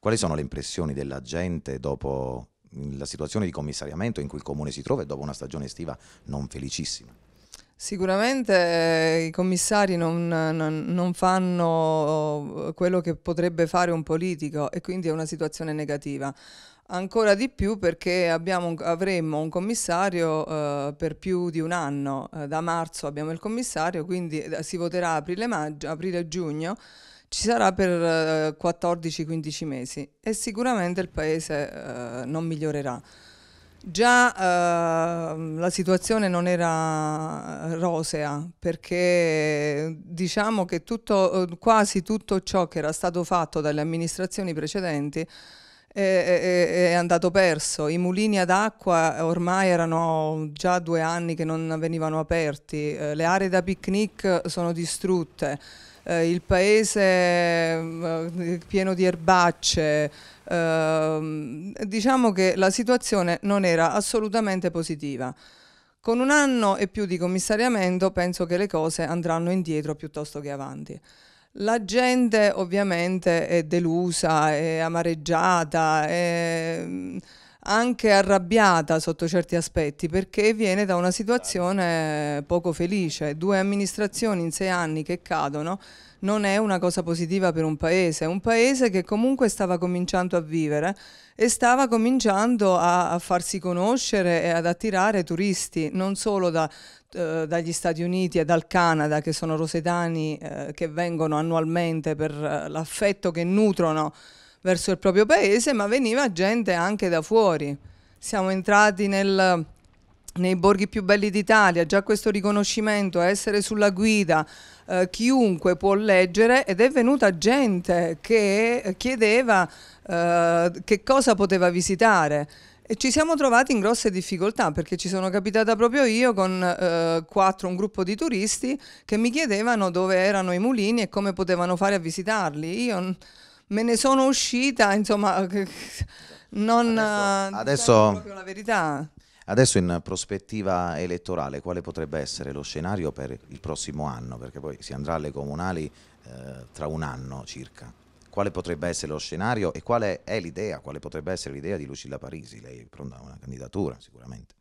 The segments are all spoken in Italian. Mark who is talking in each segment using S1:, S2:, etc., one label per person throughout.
S1: Quali sono le impressioni della gente dopo la situazione di commissariamento in cui il comune si trova e dopo una stagione estiva non felicissima?
S2: Sicuramente eh, i commissari non, non, non, fanno oh, quello che potrebbe fare un politico e quindi è una situazione negativa. Ancora di più perché abbiamo, avremmo un commissario eh, per più di un anno, eh, da marzo abbiamo il commissario, quindi eh, si voterà aprile-giugno. aprile giugno ci sarà per 14-15 eh, mesi e sicuramente il paese eh, non migliorerà. Già eh, la situazione non era rosea perché diciamo che tutto, eh, quasi tutto ciò che era stato fatto dalle amministrazioni precedenti è, è, è andato perso. I mulini ad acqua ormai erano già due anni che non venivano aperti, le aree da picnic sono distrutte eh, il paese mm, eh, pieno di erbacce, ehm, diciamo che la situazione non era assolutamente positiva. Con un anno e più di commissariamento penso che le cose andranno indietro piuttosto che avanti. La gente ovviamente è delusa, è amareggiata, è mm, anche arrabbiata sotto certi aspetti perché viene da una situazione poco felice. Due amministrazioni in sei anni che cadono non è una cosa positiva per un paese, un paese che comunque stava cominciando a vivere e stava cominciando a, a farsi conoscere e ad attirare turisti, non solo da, eh, dagli Stati Uniti e dal Canada, che sono rosetani eh, che vengono annualmente per eh, l'affetto che nutrono verso il proprio paese, ma veniva gente anche da fuori. Siamo entrati nel, nei borghi più belli d'Italia, già questo riconoscimento, essere sulla guida, eh, chiunque può leggere ed è venuta gente che chiedeva eh, che cosa poteva visitare. E ci siamo trovati in grosse difficoltà perché ci sono capitata proprio io con eh, quattro, un gruppo di turisti che mi chiedevano dove erano i mulini e come potevano fare a visitarli. Io me ne sono uscita, insomma, non adesso, eh, adesso proprio la verità.
S1: Adesso in prospettiva elettorale, quale potrebbe essere lo scenario per il prossimo anno? Perché poi si andrà alle comunali eh, tra un anno circa. Quale potrebbe essere lo scenario e quale è l'idea? Quale potrebbe essere l'idea di Lucilla Parisi? Lei è pronta a una candidatura sicuramente.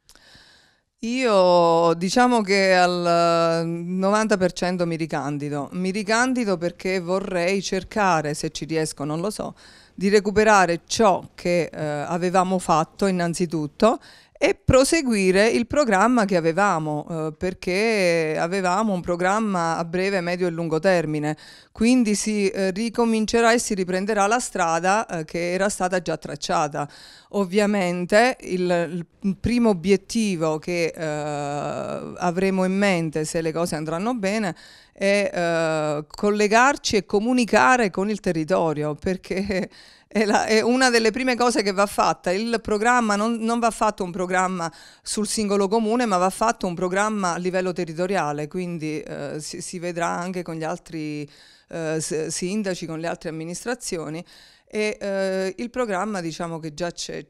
S2: Io diciamo che al 90% mi ricandido, mi ricandido perché vorrei cercare, se ci riesco non lo so, di recuperare ciò che eh, avevamo fatto innanzitutto e proseguire il programma che avevamo, eh, perché avevamo un programma a breve, medio e lungo termine. Quindi si eh, ricomincerà e si riprenderà la strada eh, che era stata già tracciata. Ovviamente il, il primo obiettivo che eh, avremo in mente se le cose andranno bene e eh, collegarci e comunicare con il territorio, perché è, la, è, una delle prime cose che va fatta. Il programma non, non, va fatto un programma sul singolo comune, ma va fatto un programma a livello territoriale, quindi eh, si, si vedrà anche con gli altri eh, sindaci, con le altre amministrazioni e eh, il programma diciamo che già ce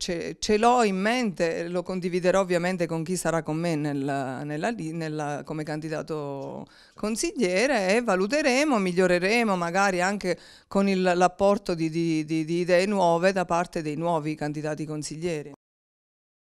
S2: l'ho in mente, lo condividerò ovviamente con chi sarà con me nella, nella, nella, come candidato consigliere e valuteremo, miglioreremo magari anche con l'apporto di, di, di, di idee nuove da parte dei nuovi candidati consiglieri.